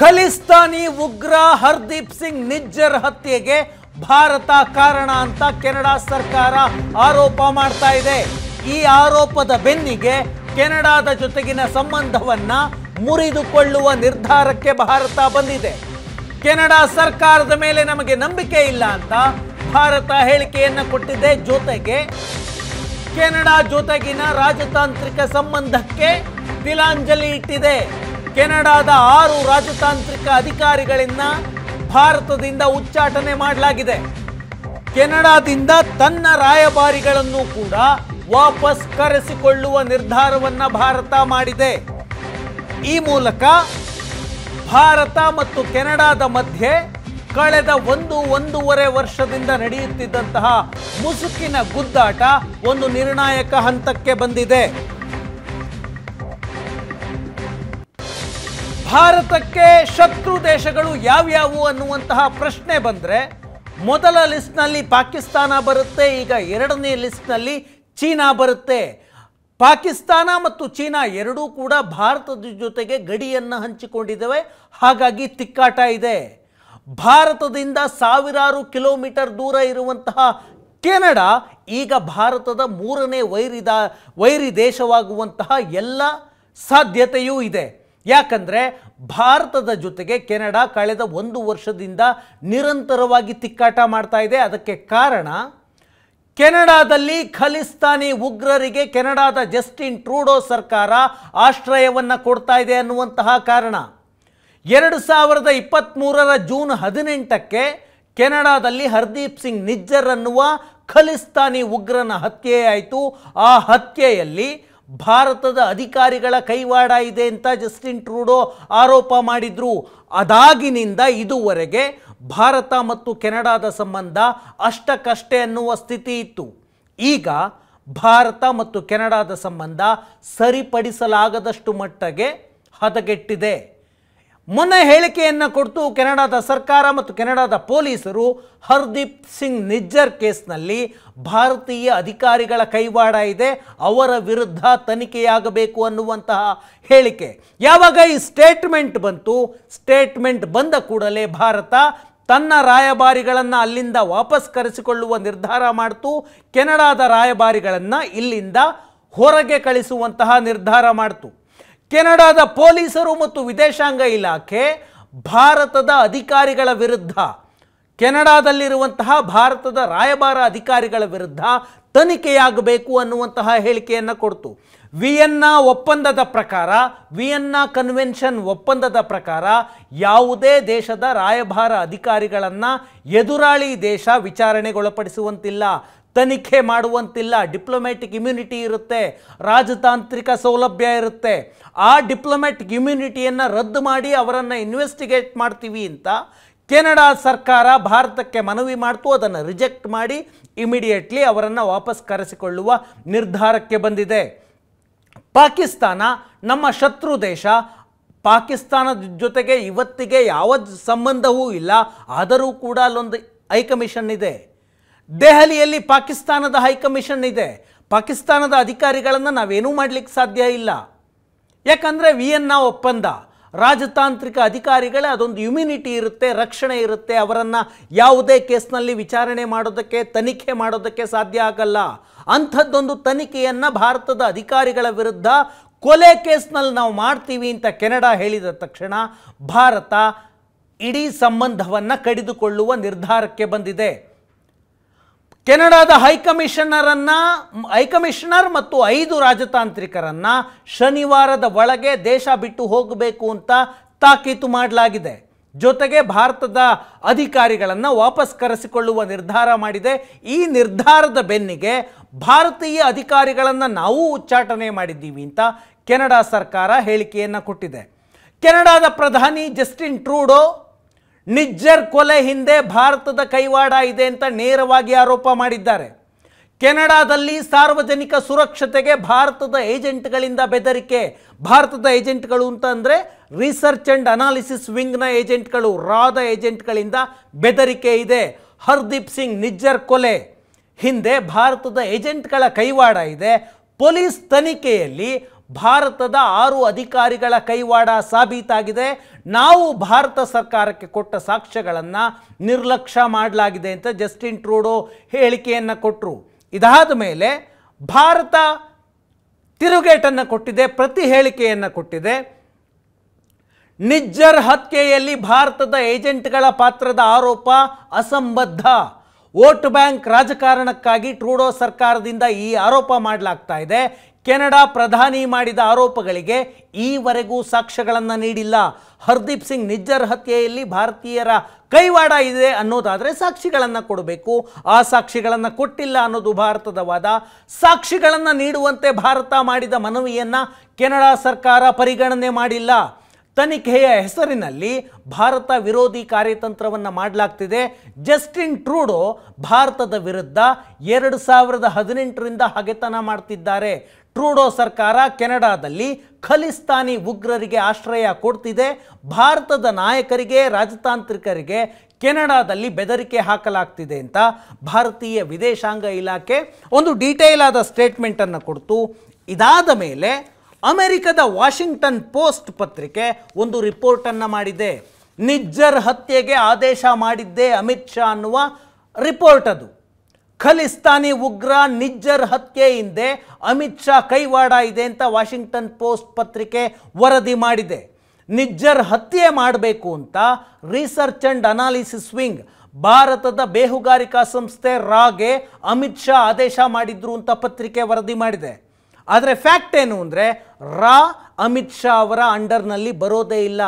ಖಲಿಸ್ತಾನಿ ಉಗ್ರ ಹರ್ದೀಪ್ ಸಿಂಗ್ ನಿಜ್ಜರ್ ಹತ್ಯೆಗೆ ಭಾರತ ಕಾರಣ ಅಂತ ಕೆನಡಾ ಸರ್ಕಾರ ಆರೋಪ ಮಾಡ್ತಾ ಇದೆ ಈ ಆರೋಪದ ಬೆನ್ನಿಗೆ ಕೆನಡಾದ ಜೊತೆಗಿನ ಸಂಬಂಧವನ್ನ ಮುರಿದುಕೊಳ್ಳುವ ನಿರ್ಧಾರಕ್ಕೆ ಭಾರತ ಬಂದಿದೆ ಕೆನಡಾ ಸರ್ಕಾರದ ಮೇಲೆ ನಮಗೆ ನಂಬಿಕೆ ಇಲ್ಲ ಅಂತ ಭಾರತ ಹೇಳಿಕೆಯನ್ನು ಕೊಟ್ಟಿದೆ ಜೊತೆಗೆ ಕೆನಡಾ ಜೊತೆಗಿನ ರಾಜತಾಂತ್ರಿಕ ಸಂಬಂಧಕ್ಕೆ ತಿಲಾಂಜಲಿ ಇಟ್ಟಿದೆ ಕೆನಡಾದ ಆರು ರಾಜತಾಂತ್ರಿಕ ಅಧಿಕಾರಿಗಳನ್ನ ಭಾರತದಿಂದ ಉಚ್ಚಾಟನೆ ಮಾಡಲಾಗಿದೆ ಕೆನಡಾದಿಂದ ತನ್ನ ರಾಯಭಾರಿಗಳನ್ನು ಕೂಡ ವಾಪಸ್ ಕರೆಸಿಕೊಳ್ಳುವ ನಿರ್ಧಾರವನ್ನು ಭಾರತ ಮಾಡಿದೆ ಈ ಮೂಲಕ ಭಾರತ ಮತ್ತು ಕೆನಡಾದ ಮಧ್ಯೆ ಕಳೆದ ಒಂದು ಒಂದೂವರೆ ವರ್ಷದಿಂದ ನಡೆಯುತ್ತಿದ್ದಂತಹ ಮುಸುಕಿನ ಗುದ್ದಾಟ ಒಂದು ನಿರ್ಣಾಯಕ ಹಂತಕ್ಕೆ ಬಂದಿದೆ ಭಾರತಕ್ಕೆ ಶತ್ರು ದೇಶಗಳು ಯಾವ್ಯಾವು ಅನ್ನುವಂತಹ ಪ್ರಶ್ನೆ ಬಂದರೆ ಮೊದಲ ಲಿಸ್ಟ್ನಲ್ಲಿ ಪಾಕಿಸ್ತಾನ ಬರುತ್ತೆ ಈಗ ಎರಡನೇ ಲಿಸ್ಟ್ನಲ್ಲಿ ಚೀನಾ ಬರುತ್ತೆ ಪಾಕಿಸ್ತಾನ ಮತ್ತು ಚೀನಾ ಎರಡೂ ಕೂಡ ಭಾರತದ ಜೊತೆಗೆ ಗಡಿಯನ್ನು ಹಂಚಿಕೊಂಡಿದ್ದಾವೆ ಹಾಗಾಗಿ ತಿಕ್ಕಾಟ ಇದೆ ಭಾರತದಿಂದ ಸಾವಿರಾರು ಕಿಲೋಮೀಟರ್ ದೂರ ಇರುವಂತಹ ಕೆನಡಾ ಈಗ ಭಾರತದ ಮೂರನೇ ವೈರಿದ ವೈರಿ ದೇಶವಾಗುವಂತಹ ಎಲ್ಲ ಸಾಧ್ಯತೆಯೂ ಇದೆ ಯಾಕಂದರೆ ಭಾರತದ ಜೊತೆಗೆ ಕೆನಡಾ ಕಳೆದ ಒಂದು ವರ್ಷದಿಂದ ನಿರಂತರವಾಗಿ ತಿಕ್ಕಾಟ ಮಾಡ್ತಾ ಇದೆ ಅದಕ್ಕೆ ಕಾರಣ ಕೆನಡಾದಲ್ಲಿ ಖಲಿಸ್ತಾನಿ ಉಗ್ರರಿಗೆ ಕೆನಡಾದ ಜಸ್ಟಿನ್ ಟ್ರೂಡೋ ಸರ್ಕಾರ ಆಶ್ರಯವನ್ನು ಕೊಡ್ತಾ ಇದೆ ಅನ್ನುವಂತಹ ಕಾರಣ ಎರಡು ಸಾವಿರದ ಇಪ್ಪತ್ತ್ಮೂರರ ಜೂನ್ ಹದಿನೆಂಟಕ್ಕೆ ಕೆನಡಾದಲ್ಲಿ ಹರ್ದೀಪ್ ಸಿಂಗ್ ನಿಜ್ಜರ್ ಅನ್ನುವ ಖಲಿಸ್ತಾನಿ ಉಗ್ರನ ಹತ್ಯೆಯಾಯಿತು ಆ ಹತ್ಯೆಯಲ್ಲಿ ಭಾರತದ ಅಧಿಕಾರಿಗಳ ಕೈವಾಡ ಇದೆ ಅಂತ ಜಸ್ಟಿನ್ ಟ್ರೂಡೋ ಆರೋಪ ಮಾಡಿದ್ರು ಅದಾಗಿನಿಂದ ಇದುವರೆಗೆ ಭಾರತ ಮತ್ತು ಕೆನಡಾದ ಸಂಬಂಧ ಅಷ್ಟಕ್ಕಷ್ಟೇ ಅನ್ನುವ ಸ್ಥಿತಿ ಇತ್ತು ಈಗ ಭಾರತ ಮತ್ತು ಕೆನಡಾದ ಸಂಬಂಧ ಸರಿಪಡಿಸಲಾಗದಷ್ಟು ಮಟ್ಟಗೆ ಹದಗೆಟ್ಟಿದೆ ಮೊನ್ನೆ ಹೇಳಿಕೆಯನ್ನು ಕೊಟ್ಟು ಕೆನಡಾದ ಸರ್ಕಾರ ಮತ್ತು ಕೆನಡಾದ ಪೊಲೀಸರು ಹರ್ದೀಪ್ ಸಿಂಗ್ ನಿಜ್ಜರ್ ಕೇಸ್ನಲ್ಲಿ ಭಾರತೀಯ ಅಧಿಕಾರಿಗಳ ಕೈವಾಡ ಇದೆ ಅವರ ವಿರುದ್ಧ ತನಿಖೆಯಾಗಬೇಕು ಅನ್ನುವಂತಹ ಹೇಳಿಕೆ ಯಾವಾಗ ಈ ಸ್ಟೇಟ್ಮೆಂಟ್ ಬಂತು ಸ್ಟೇಟ್ಮೆಂಟ್ ಬಂದ ಕೂಡಲೇ ಭಾರತ ತನ್ನ ರಾಯಭಾರಿಗಳನ್ನು ಅಲ್ಲಿಂದ ವಾಪಸ್ ಕರೆಸಿಕೊಳ್ಳುವ ನಿರ್ಧಾರ ಮಾಡಿತು ಕೆನಡಾದ ರಾಯಭಾರಿಗಳನ್ನು ಇಲ್ಲಿಂದ ಹೊರಗೆ ಕಳಿಸುವಂತಹ ನಿರ್ಧಾರ ಮಾಡಿತು ಕೆನಡಾದ ಪೊಲೀಸರು ಮತ್ತು ವಿದೇಶಾಂಗ ಇಲಾಖೆ ಭಾರತದ ಅಧಿಕಾರಿಗಳ ವಿರುದ್ಧ ಕೆನಡಾದಲ್ಲಿರುವಂತಹ ಭಾರತದ ರಾಯಭಾರ ಅಧಿಕಾರಿಗಳ ವಿರುದ್ಧ ತನಿಖೆಯಾಗಬೇಕು ಅನ್ನುವಂತಹ ಹೇಳಿಕೆಯನ್ನು ಕೊಡ್ತು ವಿಯೆನ್ನಾ ಒಪ್ಪಂದದ ಪ್ರಕಾರ ವಿಯೆನ್ನಾ ಕನ್ವೆನ್ಷನ್ ಒಪ್ಪಂದದ ಪ್ರಕಾರ ಯಾವುದೇ ದೇಶದ ರಾಯಭಾರ ಅಧಿಕಾರಿಗಳನ್ನು ಎದುರಾಳಿ ದೇಶ ವಿಚಾರಣೆಗೊಳಪಡಿಸುವಂತಿಲ್ಲ ತನಿಖೆ ಮಾಡುವಂತಿಲ್ಲ ಡಿಪ್ಲೊಮ್ಯಾಟಿಕ್ ಇಮ್ಯುನಿಟಿ ಇರುತ್ತೆ ರಾಜತಾಂತ್ರಿಕ ಸೌಲಭ್ಯ ಇರುತ್ತೆ ಆ ಡಿಪ್ಲೊಮ್ಯಾಟಿಕ್ ಇಮ್ಯುನಿಟಿಯನ್ನು ರದ್ದು ಮಾಡಿ ಅವರನ್ನು ಇನ್ವೆಸ್ಟಿಗೇಟ್ ಮಾಡ್ತೀವಿ ಅಂತ ಕೆನಡಾ ಸರ್ಕಾರ ಭಾರತಕ್ಕೆ ಮನವಿ ಮಾಡ್ತು ಅದನ್ನು ರಿಜೆಕ್ಟ್ ಮಾಡಿ ಇಮಿಡಿಯೇಟ್ಲಿ ಅವರನ್ನು ವಾಪಸ್ ಕರೆಸಿಕೊಳ್ಳುವ ನಿರ್ಧಾರಕ್ಕೆ ಬಂದಿದೆ ಪಾಕಿಸ್ತಾನ ನಮ್ಮ ಶತ್ರು ದೇಶ ಪಾಕಿಸ್ತಾನದ ಜೊತೆಗೆ ಇವತ್ತಿಗೆ ಯಾವ ಸಂಬಂಧವೂ ಇಲ್ಲ ಆದರೂ ಕೂಡ ಅಲ್ಲೊಂದು ಹೈಕಮಿಷನ್ ಇದೆ ದೆಹಲಿಯಲ್ಲಿ ಪಾಕಿಸ್ತಾನದ ಹೈಕಮಿಷನ್ ಇದೆ ಪಾಕಿಸ್ತಾನದ ಅಧಿಕಾರಿಗಳನ್ನು ನಾವೇನೂ ಮಾಡಲಿಕ್ಕೆ ಸಾಧ್ಯ ಇಲ್ಲ ಯಾಕಂದರೆ ವಿಯೆನ್ನಾ ಒಪ್ಪಂದ ರಾಜತಾಂತ್ರಿಕ ಅಧಿಕಾರಿಗಳೇ ಅದೊಂದು ಇಮ್ಯುನಿಟಿ ಇರುತ್ತೆ ರಕ್ಷಣೆ ಇರುತ್ತೆ ಅವರನ್ನು ಯಾವುದೇ ಕೇಸ್ನಲ್ಲಿ ವಿಚಾರಣೆ ಮಾಡೋದಕ್ಕೆ ತನಿಖೆ ಮಾಡೋದಕ್ಕೆ ಸಾಧ್ಯ ಆಗಲ್ಲ ಅಂಥದ್ದೊಂದು ತನಿಖೆಯನ್ನು ಭಾರತದ ಅಧಿಕಾರಿಗಳ ವಿರುದ್ಧ ಕೊಲೆ ಕೇಸ್ನಲ್ಲಿ ನಾವು ಮಾಡ್ತೀವಿ ಅಂತ ಕೆನಡಾ ಹೇಳಿದ ತಕ್ಷಣ ಭಾರತ ಇಡೀ ಸಂಬಂಧವನ್ನು ಕಡಿದುಕೊಳ್ಳುವ ನಿರ್ಧಾರಕ್ಕೆ ಬಂದಿದೆ ಕೆನಡಾದ ಹೈಕಮಿಷನರನ್ನು ಹೈಕಮಿಷನರ್ ಮತ್ತು ಐದು ರಾಜತಾಂತ್ರಿಕರನ್ನು ಶನಿವಾರದ ಒಳಗೆ ದೇಶ ಬಿಟ್ಟು ಹೋಗಬೇಕು ಅಂತ ತಾಕೀತು ಮಾಡಲಾಗಿದೆ ಜೊತೆಗೆ ಭಾರತದ ಅಧಿಕಾರಿಗಳನ್ನು ವಾಪಸ್ ಕರೆಸಿಕೊಳ್ಳುವ ನಿರ್ಧಾರ ಮಾಡಿದೆ ಈ ನಿರ್ಧಾರದ ಬೆನ್ನಿಗೆ ಭಾರತೀಯ ಅಧಿಕಾರಿಗಳನ್ನು ನಾವು ಉಚ್ಚಾಟನೆ ಮಾಡಿದ್ದೀವಿ ಅಂತ ಕೆನಡಾ ಸರ್ಕಾರ ಹೇಳಿಕೆಯನ್ನು ಕೊಟ್ಟಿದೆ ಕೆನಡಾದ ಪ್ರಧಾನಿ ಜಸ್ಟಿನ್ ಟ್ರೂಡೋ ನಿಜ್ಜರ್ ಕೊಲೆ ಹಿಂದೆ ಭಾರತದ ಕೈವಾಡ ಇದೆ ಅಂತ ನೇರವಾಗಿ ಆರೋಪ ಮಾಡಿದ್ದಾರೆ ಕೆನಡಾದಲ್ಲಿ ಸಾರ್ವಜನಿಕ ಸುರಕ್ಷತೆಗೆ ಭಾರತದ ಏಜೆಂಟ್ಗಳಿಂದ ಬೆದರಿಕೆ ಭಾರತದ ಏಜೆಂಟ್ಗಳು ಅಂತ ಅಂದರೆ ರಿಸರ್ಚ್ ಅಂಡ್ ಅನಾಲಿಸಿಸ್ ವಿಂಗ್ನ ಏಜೆಂಟ್ಗಳು ರಾದ ಏಜೆಂಟ್ಗಳಿಂದ ಬೆದರಿಕೆ ಇದೆ ಹರ್ದೀಪ್ ಸಿಂಗ್ ನಿಜ್ಜರ್ ಕೊಲೆ ಹಿಂದೆ ಭಾರತದ ಏಜೆಂಟ್ಗಳ ಕೈವಾಡ ಇದೆ ಪೊಲೀಸ್ ತನಿಖೆಯಲ್ಲಿ ಭಾರತದ ಆರು ಅಧಿಕಾರಿಗಳ ಕೈವಾಡ ಸಾಬೀತಾಗಿದೆ ನಾವು ಭಾರತ ಸರ್ಕಾರಕ್ಕೆ ಕೊಟ್ಟ ಸಾಕ್ಷ್ಯಗಳನ್ನು ನಿರ್ಲಕ್ಷ್ಯ ಮಾಡಲಾಗಿದೆ ಅಂತ ಜಸ್ಟಿನ್ ಟ್ರೂಡೋ ಹೇಳಿಕೆಯನ್ನು ಕೊಟ್ಟರು ಇದಾದ ಮೇಲೆ ಭಾರತ ತಿರುಗೇಟನ್ನು ಕೊಟ್ಟಿದೆ ಪ್ರತಿ ಹೇಳಿಕೆಯನ್ನು ಕೊಟ್ಟಿದೆ ನಿಜ್ಜರ್ ಹತ್ಯೆಯಲ್ಲಿ ಭಾರತದ ಏಜೆಂಟ್ಗಳ ಪಾತ್ರದ ಆರೋಪ ಅಸಂಬದ್ಧ ವೋಟ್ ಬ್ಯಾಂಕ್ ರಾಜಕಾರಣಕ್ಕಾಗಿ ಟ್ರೂಡೋ ಸರ್ಕಾರದಿಂದ ಈ ಆರೋಪ ಮಾಡಲಾಗ್ತಾ ಇದೆ ಕೆನಡಾ ಪ್ರಧಾನಿ ಮಾಡಿದ ಆರೋಪಗಳಿಗೆ ಈವರೆಗೂ ಸಾಕ್ಷ್ಯಗಳನ್ನು ನೀಡಿಲ್ಲ ಹರ್ದೀಪ್ ಸಿಂಗ್ ನಿಜ್ಜರ್ ಹತ್ಯೆಯಲ್ಲಿ ಭಾರತೀಯರ ಕೈವಾಡ ಇದೆ ಅನ್ನೋದಾದರೆ ಸಾಕ್ಷಿಗಳನ್ನು ಕೊಡಬೇಕು ಆ ಸಾಕ್ಷಿಗಳನ್ನು ಕೊಟ್ಟಿಲ್ಲ ಅನ್ನೋದು ಭಾರತದ ವಾದ ಸಾಕ್ಷಿಗಳನ್ನು ನೀಡುವಂತೆ ಭಾರತ ಮಾಡಿದ ಮನವಿಯನ್ನು ಕೆನಡಾ ಸರ್ಕಾರ ಪರಿಗಣನೆ ಮಾಡಿಲ್ಲ ತನಿಖೆಯ ಹೆಸರಿನಲ್ಲಿ ಭಾರತ ವಿರೋಧಿ ಕಾರ್ಯತಂತ್ರವನ್ನು ಮಾಡಲಾಗ್ತಿದೆ ಜಸ್ಟಿನ್ ಟ್ರೂಡೋ ಭಾರತದ ವಿರುದ್ಧ ಎರಡು ಸಾವಿರದ ಹದಿನೆಂಟರಿಂದ ಹಗೆತನ ಮಾಡ್ತಿದ್ದಾರೆ ಟ್ರೂಡೋ ಸರ್ಕಾರ ಕೆನಡಾದಲ್ಲಿ ಖಲಿಸ್ತಾನಿ ಉಗ್ರರಿಗೆ ಆಶ್ರಯ ಕೊಡ್ತಿದೆ ಭಾರತದ ನಾಯಕರಿಗೆ ರಾಜತಾಂತ್ರಿಕರಿಗೆ ಕೆನಡಾದಲ್ಲಿ ಬೆದರಿಕೆ ಹಾಕಲಾಗ್ತಿದೆ ಅಂತ ಭಾರತೀಯ ವಿದೇಶಾಂಗ ಇಲಾಖೆ ಒಂದು ಡೀಟೇಲ್ ಆದ ಸ್ಟೇಟ್ಮೆಂಟನ್ನು ಕೊಡ್ತು ಇದಾದ ಮೇಲೆ ಅಮೆರಿಕದ ವಾಷಿಂಗ್ಟನ್ ಪೋಸ್ಟ್ ಪತ್ರಿಕೆ ಒಂದು ರಿಪೋರ್ಟನ್ನು ಮಾಡಿದೆ ನಿಜ್ಜರ್ ಹತ್ಯೆಗೆ ಆದೇಶ ಮಾಡಿದ್ದೆ ಅಮಿತ್ ಶಾ ಅನ್ನುವ ರಿಪೋರ್ಟ್ ಅದು ಖಲಿಸ್ತಾನಿ ಉಗ್ರ ನಿಜ್ಜರ್ ಹತ್ಯೆ ಹಿಂದೆ ಅಮಿತ್ ಶಾ ಕೈವಾಡ ಇದೆ ಅಂತ ವಾಷಿಂಗ್ಟನ್ ಪೋಸ್ಟ್ ಪತ್ರಿಕೆ ವರದಿ ಮಾಡಿದೆ ನಿಜ್ಜರ್ ಹತ್ಯೆ ಮಾಡಬೇಕು ಅಂತ ರಿಸರ್ಚ್ ಅಂಡ್ ಅನಾಲಿಸಿಸ್ ವಿಂಗ್ ಭಾರತದ ಬೇಹುಗಾರಿಕಾ ಸಂಸ್ಥೆ ರಾಗೆ ಅಮಿತ್ ಶಾ ಆದೇಶ ಮಾಡಿದ್ರು ಅಂತ ಪತ್ರಿಕೆ ವರದಿ ಮಾಡಿದೆ ಆದರೆ ಫ್ಯಾಕ್ಟ್ ಏನು ಅಂದರೆ ರಾ ಅಮಿತ್ ಶಾ ಅವರ ಅಂಡರ್ನಲ್ಲಿ ಬರೋದೇ ಇಲ್ಲ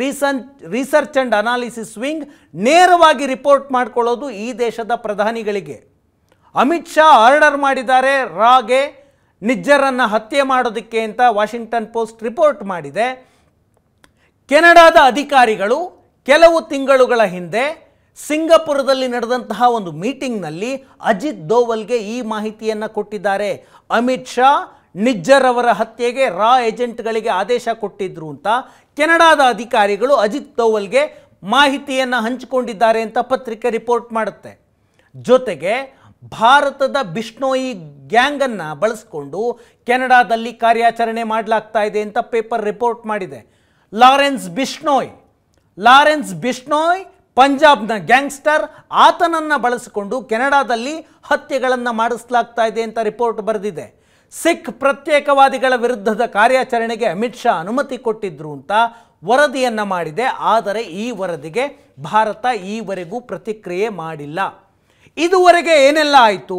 reason research and analysis wing ನೇರವಾಗಿ ರಿಪೋರ್ಟ್ ಮಾಡ್ಕೊಳ್ಳೋದು ಈ ದೇಶದ ಪ್ರಧಾನಿಗಳಿಗೆ ಅಮಿತ್ ಶಾ ಆರ್ಡರ್ ಮಾಡಿದ್ದಾರೆ ರಾಗೆ ನಿಜ್ಜರನ್ನು ಹತ್ಯೆ ಮಾಡೋದಕ್ಕೆ ಅಂತ ವಾಷಿಂಗ್ಟನ್ ಪೋಸ್ಟ್ ರಿಪೋರ್ಟ್ ಮಾಡಿದೆ ಕೆನಡಾದ ಅಧಿಕಾರಿಗಳು ಕೆಲವು ತಿಂಗಳುಗಳ ಹಿಂದೆ ಸಿಂಗಪುರದಲ್ಲಿ ನಡೆದಂತಹ ಒಂದು ಮೀಟಿಂಗ್ನಲ್ಲಿ ಅಜಿತ್ ದೋವಲ್ಗೆ ಈ ಮಾಹಿತಿಯನ್ನು ಕೊಟ್ಟಿದ್ದಾರೆ ಅಮಿತ್ ಶಾ ನಿಜ್ಜರ್ ಅವರ ಹತ್ಯೆಗೆ ರಾ ಏಜೆಂಟ್ಗಳಿಗೆ ಆದೇಶ ಕೊಟ್ಟಿದ್ರು ಅಂತ ಕೆನಡಾದ ಅಧಿಕಾರಿಗಳು ಅಜಿತ್ ದೋವಲ್ಗೆ ಮಾಹಿತಿಯನ್ನು ಹಂಚಿಕೊಂಡಿದ್ದಾರೆ ಅಂತ ಪತ್ರಿಕೆ ರಿಪೋರ್ಟ್ ಮಾಡುತ್ತೆ ಜೊತೆಗೆ ಭಾರತದ ಬಿಷ್ಣೋಯಿ ಗ್ಯಾಂಗನ್ನು ಬಳಸಿಕೊಂಡು ಕೆನಡಾದಲ್ಲಿ ಕಾರ್ಯಾಚರಣೆ ಮಾಡಲಾಗ್ತಾ ಇದೆ ಅಂತ ಪೇಪರ್ ರಿಪೋರ್ಟ್ ಮಾಡಿದೆ ಲಾರೆನ್ಸ್ ಬಿಷ್ಣೋಯ್ ಲಾರೆನ್ಸ್ ಬಿಷ್ಣೋಯ್ ಪಂಜಾಬ್ನ ಗ್ಯಾಂಗ್ಸ್ಟರ್ ಆತನನ್ನು ಬಳಸಿಕೊಂಡು ಕೆನಡಾದಲ್ಲಿ ಹತ್ಯೆಗಳನ್ನು ಮಾಡಿಸ್ಲಾಗ್ತಾ ಇದೆ ಅಂತ ರಿಪೋರ್ಟ್ ಬರೆದಿದೆ ಸಿಖ್ ಪ್ರತ್ಯೇಕವಾದಿಗಳ ವಿರುದ್ಧದ ಕಾರ್ಯಾಚರಣೆಗೆ ಅಮಿತ್ ಶಾ ಅನುಮತಿ ಕೊಟ್ಟಿದ್ರು ಅಂತ ವರದಿಯನ್ನು ಮಾಡಿದೆ ಆದರೆ ಈ ವರದಿಗೆ ಭಾರತ ಈವರೆಗೂ ಪ್ರತಿಕ್ರಿಯೆ ಮಾಡಿಲ್ಲ ಇದುವರೆಗೆ ಏನೆಲ್ಲ ಆಯಿತು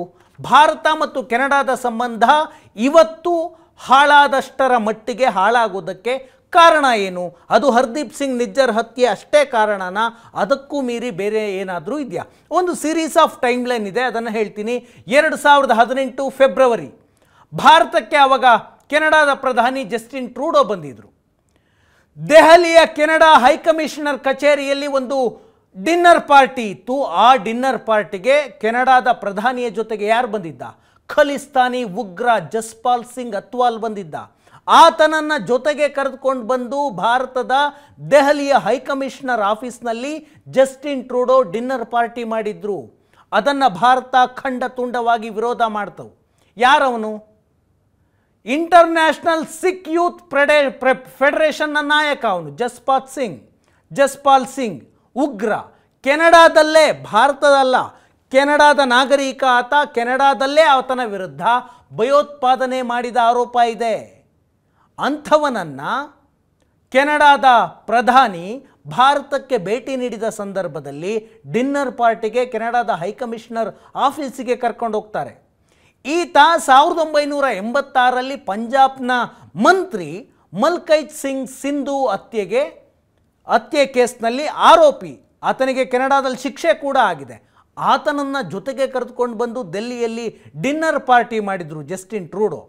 ಭಾರತ ಮತ್ತು ಕೆನಡಾದ ಸಂಬಂಧ ಇವತ್ತು ಹಾಳಾದಷ್ಟರ ಮಟ್ಟಿಗೆ ಹಾಳಾಗೋದಕ್ಕೆ ಕಾರಣ ಏನು ಅದು ಹರ್ದೀಪ್ ಸಿಂಗ್ ನಿಜ್ಜರ್ ಹತ್ಯೆ ಅಷ್ಟೇ ಕಾರಣನ ಅದಕ್ಕೂ ಮೀರಿ ಬೇರೆ ಏನಾದರೂ ಇದೆಯಾ ಒಂದು ಸೀರೀಸ್ ಆಫ್ ಟೈಮ್ಲೈನ್ ಇದೆ ಅದನ್ನು ಹೇಳ್ತೀನಿ ಎರಡು ಸಾವಿರದ ಹದಿನೆಂಟು ಫೆಬ್ರವರಿ ಭಾರತಕ್ಕೆ ಆವಾಗ ಕೆನಡಾದ ಪ್ರಧಾನಿ ಜಸ್ಟಿನ್ ಟ್ರೂಡೋ ಬಂದಿದ್ದರು ದೆಹಲಿಯ ಕೆನಡಾ ಹೈಕಮಿಷನರ್ ಕಚೇರಿಯಲ್ಲಿ ಒಂದು ಡಿನ್ನರ್ ಪಾರ್ಟಿ ಇತ್ತು ಆ ಡಿನ್ನರ್ ಪಾರ್ಟಿಗೆ ಕೆನಡಾದ ಪ್ರಧಾನಿಯ ಜೊತೆಗೆ ಯಾರು ಬಂದಿದ್ದ ಖಲಿಸ್ತಾನಿ ಉಗ್ರ ಜಸ್ಪಾಲ್ ಸಿಂಗ್ ಅತ್ವಾಲ್ ಬಂದಿದ್ದ ಆತನನ್ನು ಜೊತೆಗೆ ಕರೆದುಕೊಂಡು ಬಂದು ಭಾರತದ ದೆಹಲಿಯ ಹೈಕಮಿಷನರ್ ಆಫೀಸ್ನಲ್ಲಿ ಜಸ್ಟಿನ್ ಟ್ರೂಡೋ ಡಿನ್ನರ್ ಪಾರ್ಟಿ ಮಾಡಿದ್ರು ಅದನ್ನು ಭಾರತ ಖಂಡ ತುಂಡವಾಗಿ ವಿರೋಧ ಮಾಡ್ತವು ಯಾರವನು ಇಂಟರ್ನ್ಯಾಷನಲ್ ಸಿಖ್ ಯೂತ್ ಪ್ರೆಡೆ ಫೆಡರೇಷನ್ನ ನಾಯಕ ಅವನು ಜಸ್ಪಾತ್ ಸಿಂಗ್ ಜಸ್ಪಾಲ್ ಸಿಂಗ್ ಉಗ್ರ ಕೆನಡಾದಲ್ಲೇ ಭಾರತದಲ್ಲ ಕೆನಡಾದ ನಾಗರಿಕ ಆತ ಕೆನಡಾದಲ್ಲೇ ಆತನ ವಿರುದ್ಧ ಭಯೋತ್ಪಾದನೆ ಮಾಡಿದ ಆರೋಪ ಇದೆ ಅಂಥವನನ್ನು ಕೆನಡಾದ ಪ್ರಧಾನಿ ಭಾರತಕ್ಕೆ ಭೇಟಿ ನೀಡಿದ ಸಂದರ್ಭದಲ್ಲಿ ಡಿನ್ನರ್ ಪಾರ್ಟಿಗೆ ಕೆನಡಾದ ಹೈಕಮಿಷನರ್ ಆಫೀಸಿಗೆ ಕರ್ಕೊಂಡು ಹೋಗ್ತಾರೆ ಈತ ಸಾವಿರದ ಒಂಬೈನೂರ ಎಂಬತ್ತಾರಲ್ಲಿ ಪಂಜಾಬ್ನ ಮಂತ್ರಿ ಮಲ್ಕೈತ್ ಸಿಂಗ್ ಸಿಂಧು ಹತ್ಯೆಗೆ ಹತ್ಯೆ ಕೇಸ್ನಲ್ಲಿ ಆರೋಪಿ ಆತನಿಗೆ ಕೆನಡಾದಲ್ಲಿ ಶಿಕ್ಷೆ ಕೂಡ ಆಗಿದೆ ಆತನನ್ನು ಜೊತೆಗೆ ಕರೆದುಕೊಂಡು ಬಂದು ದೆಲ್ಲಿಯಲ್ಲಿ ಡಿನ್ನರ್ ಪಾರ್ಟಿ ಮಾಡಿದರು ಜಸ್ಟಿನ್ ಟ್ರೂಡೋ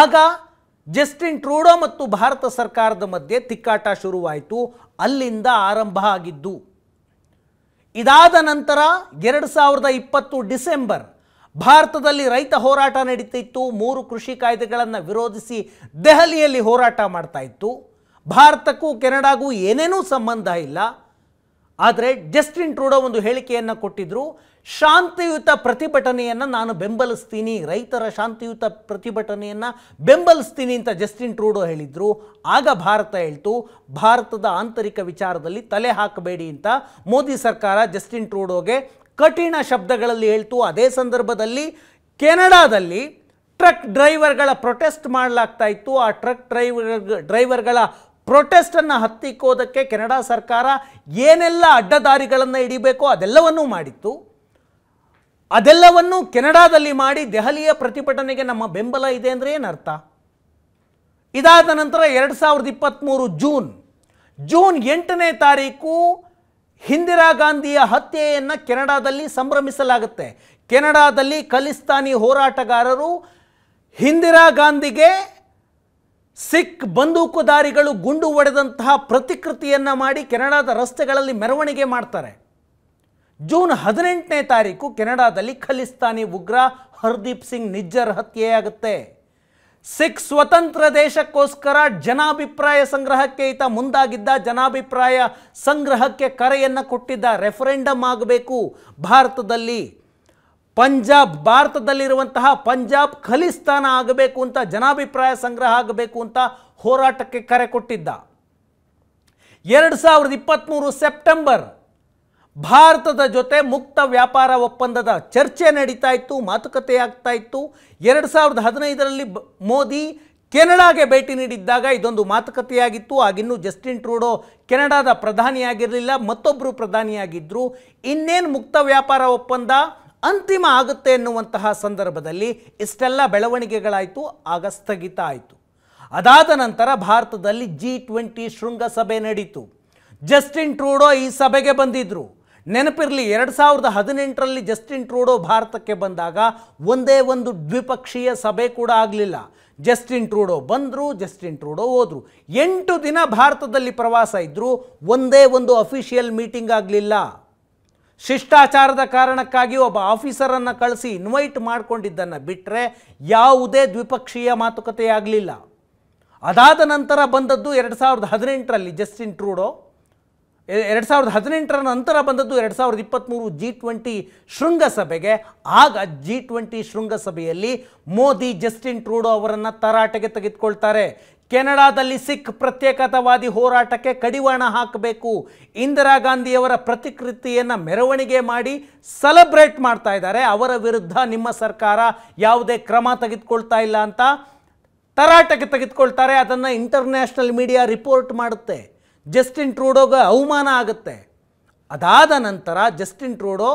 ಆಗ ಜಸ್ಟಿನ್ ಟ್ರೂಡೋ ಮತ್ತು ಭಾರತ ಸರ್ಕಾರದ ಮಧ್ಯೆ ತಿಕ್ಕಾಟ ಶುರುವಾಯಿತು ಅಲ್ಲಿಂದ ಆರಂಭ ಆಗಿದ್ದು ಇದಾದ ನಂತರ ಎರಡು ಸಾವಿರದ ಇಪ್ಪತ್ತು ಡಿಸೆಂಬರ್ ಭಾರತದಲ್ಲಿ ರೈತ ಹೋರಾಟ ನಡೀತಿತ್ತು ಮೂರು ಕೃಷಿ ಕಾಯ್ದೆಗಳನ್ನು ವಿರೋಧಿಸಿ ದೆಹಲಿಯಲ್ಲಿ ಹೋರಾಟ ಮಾಡ್ತಾ ಇತ್ತು ಭಾರತಕ್ಕೂ ಕೆನಡಾಗೂ ಏನೇನೂ ಸಂಬಂಧ ಇಲ್ಲ ಆದರೆ ಜಸ್ಟಿನ್ ಟ್ರೂಡೋ ಒಂದು ಹೇಳಿಕೆಯನ್ನು ಕೊಟ್ಟಿದ್ದರು ಶಾಂತಿಯುತ ಪ್ರತಿಭಟನೆಯನ್ನು ನಾನು ಬೆಂಬಲಿಸ್ತೀನಿ ರೈತರ ಶಾಂತಿಯುತ ಪ್ರತಿಭಟನೆಯನ್ನು ಬೆಂಬಲಿಸ್ತೀನಿ ಅಂತ ಜಸ್ಟಿನ್ ಟ್ರೂಡೋ ಹೇಳಿದರು ಆಗ ಭಾರತ ಹೇಳ್ತು ಭಾರತದ ಆಂತರಿಕ ವಿಚಾರದಲ್ಲಿ ತಲೆ ಹಾಕಬೇಡಿ ಅಂತ ಮೋದಿ ಸರ್ಕಾರ ಜಸ್ಟಿನ್ ಟ್ರೂಡೋಗೆ ಕಠಿಣ ಶಬ್ದಗಳಲ್ಲಿ ಹೇಳ್ತು ಅದೇ ಸಂದರ್ಭದಲ್ಲಿ ಕೆನಡಾದಲ್ಲಿ ಟ್ರಕ್ ಡ್ರೈವರ್ಗಳ ಪ್ರೊಟೆಸ್ಟ್ ಮಾಡಲಾಗ್ತಾ ಇತ್ತು ಆ ಟ್ರಕ್ ಡ್ರೈವರ್ ಡ್ರೈವರ್ಗಳ ಪ್ರೊಟೆಸ್ಟನ್ನು ಹತ್ತಿಕ್ಕೋದಕ್ಕೆ ಕೆನಡಾ ಸರ್ಕಾರ ಏನೆಲ್ಲ ಅಡ್ಡದಾರಿಗಳನ್ನು ಹಿಡಿಬೇಕೋ ಅದೆಲ್ಲವನ್ನೂ ಮಾಡಿತ್ತು ಅದೆಲ್ಲವನ್ನು ಕೆನಡಾದಲ್ಲಿ ಮಾಡಿ ದೆಹಲಿಯ ಪ್ರತಿಭಟನೆಗೆ ನಮ್ಮ ಬೆಂಬಲ ಇದೆ ಅಂದರೆ ಏನರ್ಥ ಇದಾದ ನಂತರ ಎರಡು ಸಾವಿರದ ಇಪ್ಪತ್ತ್ಮೂರು ಜೂನ್ ಜೂನ್ ಎಂಟನೇ ತಾರೀಕು ಇಂದಿರಾ ಗಾಂಧಿಯ ಹತ್ಯೆಯನ್ನು ಕೆನಡಾದಲ್ಲಿ ಸಂಭ್ರಮಿಸಲಾಗುತ್ತೆ ಕೆನಡಾದಲ್ಲಿ ಖಲಿಸ್ತಾನಿ ಹೋರಾಟಗಾರರು ಇಂದಿರಾ ಗಾಂಧಿಗೆ ಸಿಖ್ ಬಂದೂಕುದಾರಿಗಳು ಗುಂಡು ಒಡೆದಂತಹ ಪ್ರತಿಕೃತಿಯನ್ನು ಮಾಡಿ ಕೆನಡಾದ ರಸ್ತೆಗಳಲ್ಲಿ ಮೆರವಣಿಗೆ ಮಾಡ್ತಾರೆ ಜೂನ್ ಹದಿನೆಂಟನೇ ತಾರೀಕು ಕೆನಡಾದಲ್ಲಿ ಖಲಿಸ್ತಾನಿ ಉಗ್ರ ಹರ್ದೀಪ್ ಸಿಂಗ್ ನಿಜ್ಜರ್ ಹತ್ಯೆಯಾಗುತ್ತೆ ಸಿಖ್ ಸ್ವತಂತ್ರ ದೇಶಕ್ಕೋಸ್ಕರ ಜನಾಭಿಪ್ರಾಯ ಸಂಗ್ರಹಕ್ಕೆ ಈತ ಮುಂದಾಗಿದ್ದ ಜನಾಭಿಪ್ರಾಯ ಸಂಗ್ರಹಕ್ಕೆ ಕರೆಯನ್ನು ಕೊಟ್ಟಿದ್ದ ರೆಫರೆಂಡಮ್ ಆಗಬೇಕು ಭಾರತದಲ್ಲಿ ಪಂಜಾಬ್ ಭಾರತದಲ್ಲಿರುವಂತಹ ಪಂಜಾಬ್ ಖಲಿಸ್ತಾನ ಆಗಬೇಕು ಅಂತ ಜನಾಭಿಪ್ರಾಯ ಸಂಗ್ರಹ ಆಗಬೇಕು ಅಂತ ಹೋರಾಟಕ್ಕೆ ಕರೆ ಕೊಟ್ಟಿದ್ದ ಎರಡು ಸಾವಿರದ ಇಪ್ಪತ್ತ್ಮೂರು ಸೆಪ್ಟೆಂಬರ್ ಭಾರತದ ಜೊತೆ ಮುಕ್ತ ವ್ಯಾಪಾರ ಒಪ್ಪಂದದ ಚರ್ಚೆ ನಡೀತಾ ಇತ್ತು ಮಾತುಕತೆ ಆಗ್ತಾ ಇತ್ತು ಎರಡು ಸಾವಿರದ ಹದಿನೈದರಲ್ಲಿ ಮೋದಿ ಕೆನಡಾಗೆ ಭೇಟಿ ನೀಡಿದ್ದಾಗ ಇದೊಂದು ಮಾತುಕತೆಯಾಗಿತ್ತು ಆಗಿನ್ನೂ ಜಸ್ಟಿನ್ ಟ್ರೂಡೋ ಕೆನಡಾದ ಪ್ರಧಾನಿಯಾಗಿರಲಿಲ್ಲ ಮತ್ತೊಬ್ಬರು ಪ್ರಧಾನಿಯಾಗಿದ್ದರು ಇನ್ನೇನು ಮುಕ್ತ ವ್ಯಾಪಾರ ಒಪ್ಪಂದ ಅಂತಿಮ ಆಗುತ್ತೆ ಎನ್ನುವಂತಹ ಸಂದರ್ಭದಲ್ಲಿ ಇಷ್ಟೆಲ್ಲ ಬೆಳವಣಿಗೆಗಳಾಯಿತು ಆಗ ಸ್ಥಗಿತ ಆಯಿತು ಅದಾದ ನಂತರ ಭಾರತದಲ್ಲಿ ಜಿ ಟ್ವೆಂಟಿ ಶೃಂಗಸಭೆ ನಡೀತು ಜಸ್ಟಿನ್ ಟ್ರೂಡೋ ಈ ಸಭೆಗೆ ಬಂದಿದ್ದರು ನೆನಪಿರಲಿ ಎರಡು ಸಾವಿರದ ಹದಿನೆಂಟರಲ್ಲಿ ಜಸ್ಟಿನ್ ಟ್ರೂಡೋ ಭಾರತಕ್ಕೆ ಬಂದಾಗ ಒಂದೇ ಒಂದು ದ್ವಿಪಕ್ಷೀಯ ಸಭೆ ಕೂಡ ಆಗಲಿಲ್ಲ ಜಸ್ಟಿನ್ ಟ್ರೂಡೋ ಬಂದರು ಜಸ್ಟಿನ್ ಟ್ರೂಡೋ ಹೋದರು ಎಂಟು ದಿನ ಭಾರತದಲ್ಲಿ ಪ್ರವಾಸ ಇದ್ದರು ಒಂದೇ ಒಂದು ಅಫಿಷಿಯಲ್ ಮೀಟಿಂಗ್ ಆಗಲಿಲ್ಲ ಶಿಷ್ಟಾಚಾರದ ಕಾರಣಕ್ಕಾಗಿ ಒಬ್ಬ ಆಫೀಸರನ್ನು ಕಳಿಸಿ ಇನ್ವೈಟ್ ಮಾಡಿಕೊಂಡಿದ್ದನ್ನು ಬಿಟ್ಟರೆ ಯಾವುದೇ ದ್ವಿಪಕ್ಷೀಯ ಮಾತುಕತೆ ಆಗಲಿಲ್ಲ ಅದಾದ ನಂತರ ಬಂದದ್ದು ಎರಡು ಸಾವಿರದ ಹದಿನೆಂಟರಲ್ಲಿ ಜಸ್ಟಿನ್ ಟ್ರೂಡೋ ಎರಡು ಸಾವಿರದ ಹದಿನೆಂಟರ ನಂತರ ಬಂದದ್ದು ಎರಡು ಸಾವಿರದ ಇಪ್ಪತ್ತ್ಮೂರು ಜಿ ಟ್ವೆಂಟಿ ಶೃಂಗಸಭೆಗೆ ಆಗ ಜಿ ಟ್ವೆಂಟಿ ಶೃಂಗಸಭೆಯಲ್ಲಿ ಮೋದಿ ಜಸ್ಟಿನ್ ಟ್ರೂಡೋ ಅವರನ್ನು ತರಾಟೆಗೆ ತೆಗೆದುಕೊಳ್ತಾರೆ ಕೆನಡಾದಲ್ಲಿ ಸಿಖ್ ಪ್ರತ್ಯೇಕತಾವಾದಿ ಹೋರಾಟಕ್ಕೆ ಕಡಿವಾಣ ಹಾಕಬೇಕು ಇಂದಿರಾ ಗಾಂಧಿಯವರ ಪ್ರತಿಕೃತಿಯನ್ನು ಮೆರವಣಿಗೆ ಮಾಡಿ ಸೆಲೆಬ್ರೇಟ್ ಮಾಡ್ತಾ ಇದ್ದಾರೆ ಅವರ ವಿರುದ್ಧ ನಿಮ್ಮ ಸರ್ಕಾರ ಯಾವುದೇ ಕ್ರಮ ತೆಗೆದುಕೊಳ್ತಾ ಇಲ್ಲ ಅಂತ ತರಾಟೆಗೆ ತೆಗೆದುಕೊಳ್ತಾರೆ ಅದನ್ನು ಇಂಟರ್ನ್ಯಾಷನಲ್ ಮೀಡಿಯಾ ರಿಪೋರ್ಟ್ ಮಾಡುತ್ತೆ ಜಸ್ಟಿನ್ ಟ್ರೂಡೋಗೆ ಅವಮಾನ ಆಗುತ್ತೆ ಅದಾದ ನಂತರ ಜಸ್ಟಿನ್ ಟ್ರೂಡೋ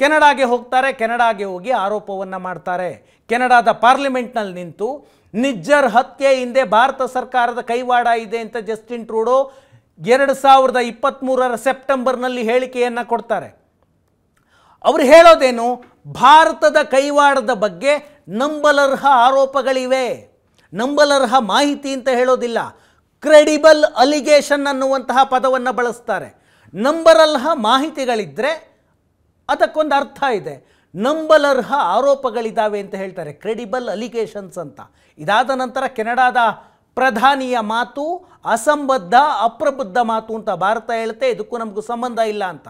ಕೆನಡಾಗೆ ಹೋಗ್ತಾರೆ ಕೆನಡಾಗೆ ಹೋಗಿ ಆರೋಪವನ್ನು ಮಾಡ್ತಾರೆ ಕೆನಡಾದ ಪಾರ್ಲಿಮೆಂಟ್ನಲ್ಲಿ ನಿಂತು ನಿಜ್ಜರ್ ಹತ್ಯೆ ಹಿಂದೆ ಭಾರತ ಸರ್ಕಾರದ ಕೈವಾಡ ಇದೆ ಅಂತ ಜಸ್ಟಿನ್ ಟ್ರೂಡೋ ಎರಡು ಸಾವಿರದ ಇಪ್ಪತ್ತ್ಮೂರರ ಸೆಪ್ಟೆಂಬರ್ನಲ್ಲಿ ಹೇಳಿಕೆಯನ್ನು ಕೊಡ್ತಾರೆ ಅವರು ಹೇಳೋದೇನು ಭಾರತದ ಕೈವಾಡದ ಬಗ್ಗೆ ನಂಬಲರ್ಹ ಆರೋಪಗಳಿವೆ ನಂಬಲರ್ಹ ಮಾಹಿತಿ ಅಂತ ಹೇಳೋದಿಲ್ಲ ಕ್ರೆಡಿಬಲ್ ಅಲಿಗೇಷನ್ ಅನ್ನುವಂತಹ ಪದವನ್ನು ಬಳಸ್ತಾರೆ ನಂಬರಲ್ಹ ಮಾಹಿತಿಗಳಿದ್ದರೆ ಅದಕ್ಕೊಂದು ಅರ್ಥ ಇದೆ ನಂಬಲರ್ಹ ಆರೋಪಗಳಿದ್ದಾವೆ ಅಂತ ಹೇಳ್ತಾರೆ ಕ್ರೆಡಿಬಲ್ ಅಲಿಗೇಷನ್ಸ್ ಅಂತ ಇದಾದ ನಂತರ ಕೆನಡಾದ ಪ್ರಧಾನಿಯ ಮಾತು ಅಸಂಬದ್ಧ ಅಪ್ರಬುದ್ಧ ಮಾತು ಅಂತ ಭಾರತ ಹೇಳುತ್ತೆ ಇದಕ್ಕೂ ನಮಗೂ ಸಂಬಂಧ ಇಲ್ಲ ಅಂತ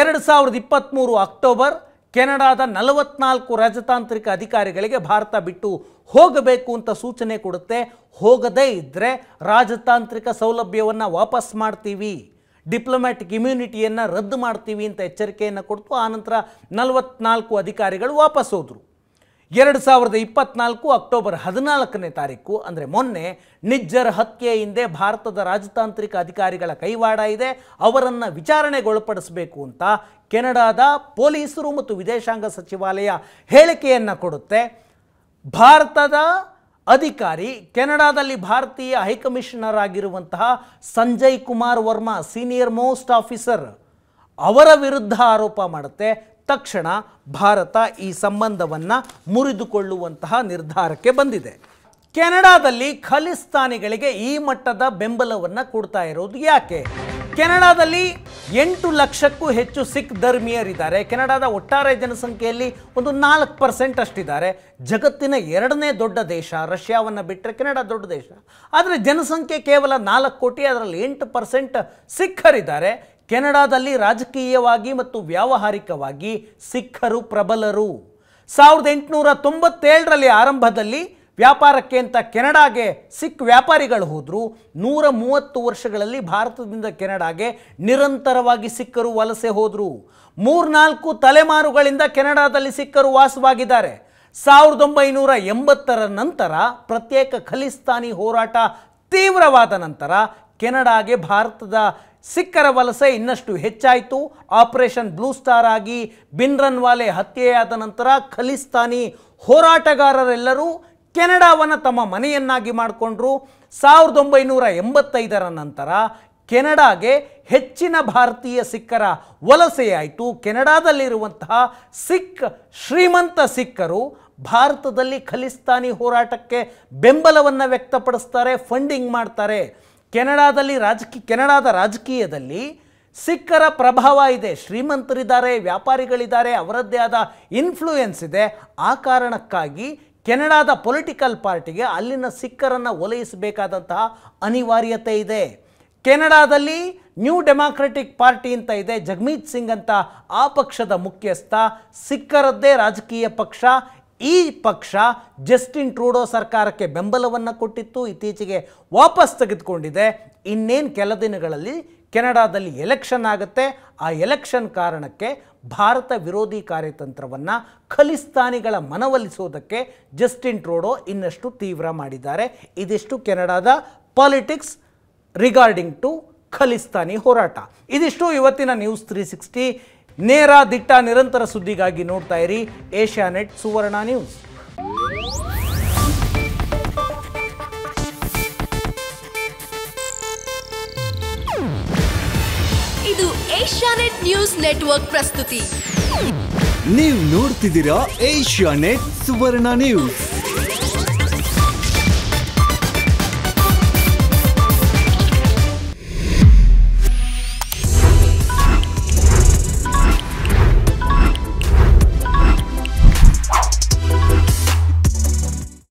ಎರಡು ಸಾವಿರದ ಇಪ್ಪತ್ತ್ಮೂರು ಅಕ್ಟೋಬರ್ ಕೆನಡಾದ ನಲವತ್ನಾಲ್ಕು ರಾಜತಾಂತ್ರಿಕ ಅಧಿಕಾರಿಗಳಿಗೆ ಭಾರತ ಬಿಟ್ಟು ಹೋಗಬೇಕು ಅಂತ ಸೂಚನೆ ಕೊಡುತ್ತೆ ಹೋಗದೇ ಇದ್ದರೆ ರಾಜತಾಂತ್ರಿಕ ಸೌಲಭ್ಯವನ್ನು ವಾಪಸ್ ಮಾಡ್ತೀವಿ ಡಿಪ್ಲೊಮ್ಯಾಟಿಕ್ ಇಮ್ಯುನಿಟಿಯನ್ನು ರದ್ದು ಮಾಡ್ತೀವಿ ಅಂತ ಎಚ್ಚರಿಕೆಯನ್ನು ಕೊಡ್ತು ಆನಂತರ ನಲವತ್ನಾಲ್ಕು ಅಧಿಕಾರಿಗಳು ವಾಪಸ್ ಹೋದರು ಎರಡು ಸಾವಿರದ ಇಪ್ಪತ್ನಾಲ್ಕು ಅಕ್ಟೋಬರ್ ಹದಿನಾಲ್ಕನೇ ತಾರೀಕು ಅಂದರೆ ಮೊನ್ನೆ ನಿಜ್ಜರ್ ಹತ್ಯೆ ಹಿಂದೆ ಭಾರತದ ರಾಜತಾಂತ್ರಿಕ ಅಧಿಕಾರಿಗಳ ಕೈವಾಡ ಇದೆ ಅವರನ್ನು ವಿಚಾರಣೆಗೊಳಪಡಿಸಬೇಕು ಅಂತ ಕೆನಡಾದ ಪೊಲೀಸರು ಮತ್ತು ವಿದೇಶಾಂಗ ಸಚಿವಾಲಯ ಹೇಳಿಕೆಯನ್ನು ಕೊಡುತ್ತೆ ಭಾರತದ ಅಧಿಕಾರಿ ಕೆನಡಾದಲ್ಲಿ ಭಾರತೀಯ ಹೈಕಮಿಷನರ್ ಆಗಿರುವಂತಹ Sanjay Kumar Verma senior most officer ಅವರ ವಿರುದ್ಧ ಆರೋಪ ಮಾಡುತ್ತೆ ತಕ್ಷಣ ಭಾರತ ಈ ಸಂಬಂಧವನ್ನು ಮುರಿದುಕೊಳ್ಳುವಂತಹ ನಿರ್ಧಾರಕ್ಕೆ ಬಂದಿದೆ ಕೆನಡಾದಲ್ಲಿ ಖಲಿಸ್ತಾನಿಗಳಿಗೆ ಈ ಮಟ್ಟದ ಬೆಂಬಲವನ್ನು ಕೊಡ್ತಾ ಇರೋದು ಯಾಕೆ ಕೆನಡಾದಲ್ಲಿ ಎಂಟು ಲಕ್ಷಕ್ಕೂ ಹೆಚ್ಚು ಸಿಖ್ ಧರ್ಮೀಯರಿದ್ದಾರೆ ಕೆನಡಾದ ಒಟ್ಟಾರೆ ಜನಸಂಖ್ಯೆಯಲ್ಲಿ ಒಂದು ನಾಲ್ಕು ಪರ್ಸೆಂಟ್ ಅಷ್ಟಿದ್ದಾರೆ ಜಗತ್ತಿನ ಎರಡನೇ ದೊಡ್ಡ ದೇಶ ರಷ್ಯಾವನ್ನು ಬಿಟ್ಟರೆ ಕೆನಡಾ ದೊಡ್ಡ ದೇಶ ಆದರೆ ಜನಸಂಖ್ಯೆ ಕೇವಲ ನಾಲ್ಕು ಕೋಟಿ ಅದರಲ್ಲಿ ಎಂಟು ಪರ್ಸೆಂಟ್ ಸಿಖ್ಖರಿದ್ದಾರೆ ಕೆನಡಾದಲ್ಲಿ ರಾಜಕೀಯವಾಗಿ ಮತ್ತು ವ್ಯಾವಹಾರಿಕವಾಗಿ ಸಿಖ್ಖರು ಪ್ರಬಲರು ಸಾವಿರದ ಎಂಟುನೂರ ತೊಂಬತ್ತೇಳರಲ್ಲಿ ಆರಂಭದಲ್ಲಿ ವ್ಯಾಪಾರಕ್ಕೆ ಅಂತ ಕೆನಡಾಗೆ ಸಿಖ್ ವ್ಯಾಪಾರಿಗಳು ಹೋದರು ನೂರ ಮೂವತ್ತು ವರ್ಷಗಳಲ್ಲಿ ಭಾರತದಿಂದ ಕೆನಡಾಗೆ ನಿರಂತರವಾಗಿ ಸಿಕ್ಕರು ವಲಸೆ ಹೋದರು ಮೂರ್ನಾಲ್ಕು ತಲೆಮಾರುಗಳಿಂದ ಕೆನಡಾದಲ್ಲಿ ಸಿಕ್ಕರು ವಾಸವಾಗಿದ್ದಾರೆ ಸಾವಿರದ ಒಂಬೈನೂರ ಎಂಬತ್ತರ ನಂತರ ಪ್ರತ್ಯೇಕ ಖಲಿಸ್ತಾನಿ ಹೋರಾಟ ತೀವ್ರವಾದ ನಂತರ ಕೆನಡಾಗೆ ಭಾರತದ ಸಿಖ್ಖರ ವಲಸೆ ಇನ್ನಷ್ಟು ಹೆಚ್ಚಾಯಿತು ಆಪರೇಷನ್ ಬ್ಲೂ ಸ್ಟಾರ್ ಆಗಿ ವಾಲೆ ಹತ್ಯೆಯಾದ ನಂತರ ಖಲಿಸ್ತಾನಿ ಹೋರಾಟಗಾರರೆಲ್ಲರೂ ಕೆನಡಾವನ್ನು ತಮ್ಮ ಮನೆಯನ್ನಾಗಿ ಮಾಡಿಕೊಂಡ್ರು ಸಾವಿರದ ಒಂಬೈನೂರ ಎಂಬತ್ತೈದರ ನಂತರ ಕೆನಡಾಗೆ ಹೆಚ್ಚಿನ ಭಾರತೀಯ ಸಿಖ್ಖರ ವಲಸೆಯಾಯಿತು ಕೆನಡಾದಲ್ಲಿರುವಂತಹ ಸಿಖ್ ಶ್ರೀಮಂತ ಸಿಖ್ಖರು ಭಾರತದಲ್ಲಿ ಖಲಿಸ್ತಾನಿ ಹೋರಾಟಕ್ಕೆ ಬೆಂಬಲವನ್ನು ವ್ಯಕ್ತಪಡಿಸ್ತಾರೆ ಫಂಡಿಂಗ್ ಮಾಡ್ತಾರೆ ಕೆನಡಾದಲ್ಲಿ ರಾಜಕೀಯ ಕೆನಡಾದ ರಾಜಕೀಯದಲ್ಲಿ ಸಿಖ್ಖರ ಪ್ರಭಾವ ಇದೆ ಶ್ರೀಮಂತರಿದ್ದಾರೆ ವ್ಯಾಪಾರಿಗಳಿದ್ದಾರೆ ಅವರದ್ದೇ ಆದ ಇನ್ಫ್ಲೂಯೆನ್ಸ್ ಇದೆ ಆ ಕಾರಣಕ್ಕಾಗಿ ಕೆನಡಾದ ಪೊಲಿಟಿಕಲ್ ಪಾರ್ಟಿಗೆ ಅಲ್ಲಿನ ಸಿಖ್ಖರನ್ನು ಒಲೈಸಬೇಕಾದಂತಹ ಅನಿವಾರ್ಯತೆ ಇದೆ ಕೆನಡಾದಲ್ಲಿ ನ್ಯೂ ಡೆಮಾಕ್ರೆಟಿಕ್ ಪಾರ್ಟಿ ಅಂತ ಇದೆ ಜಗಮೀತ್ ಸಿಂಗ್ ಅಂತ ಆ ಪಕ್ಷದ ಮುಖ್ಯಸ್ಥ ಸಿಖ್ಖರದ್ದೇ ರಾಜಕೀಯ ಪಕ್ಷ ಈ ಪಕ್ಷ ಜಸ್ಟಿನ್ ಟ್ರೂಡೋ ಸರ್ಕಾರಕ್ಕೆ ಬೆಂಬಲವನ್ನು ಕೊಟ್ಟಿತ್ತು ಇತ್ತೀಚೆಗೆ ವಾಪಸ್ ತೆಗೆದುಕೊಂಡಿದೆ ಇನ್ನೇನು ಕೆಲ ದಿನಗಳಲ್ಲಿ ಕೆನಡಾದಲ್ಲಿ ಎಲೆಕ್ಷನ್ ಆಗುತ್ತೆ ಆ ಎಲೆಕ್ಷನ್ ಕಾರಣಕ್ಕೆ ಭಾರತ ವಿರೋಧಿ ಕಾರ್ಯತಂತ್ರವನ್ನು ಖಲಿಸ್ತಾನಿಗಳ ಮನವೊಲಿಸೋದಕ್ಕೆ ಜಸ್ಟಿನ್ ಟ್ರೋಡೋ ಇನ್ನಷ್ಟು ತೀವ್ರ ಮಾಡಿದ್ದಾರೆ ಇದಿಷ್ಟು ಕೆನಡಾದ ಪಾಲಿಟಿಕ್ಸ್ ರಿಗಾರ್ಡಿಂಗ್ ಟು ಖಲಿಸ್ತಾನಿ ಹೋರಾಟ ಇದಿಷ್ಟು ಇವತ್ತಿನ ನ್ಯೂಸ್ ತ್ರೀ ಸಿಕ್ಸ್ಟಿ ನೇರ ದಿಟ್ಟ ನಿರಂತರ ಸುದ್ದಿಗಾಗಿ ನೋಡ್ತಾ ಇರಿ ಏಷ್ಯಾ ನೆಟ್ ಸುವರ್ಣ ನ್ಯೂಸ್ ಇದು ಏಷ್ಯಾ ನೆಟ್ ನ್ಯೂಸ್ ನೆಟ್ವರ್ಕ್ ಪ್ರಸ್ತುತಿ ನೀವು ನೋಡ್ತಿದ್ದೀರಾ ಏಷ್ಯಾ ನೆಟ್ ಸುವರ್ಣ ನ್ಯೂಸ್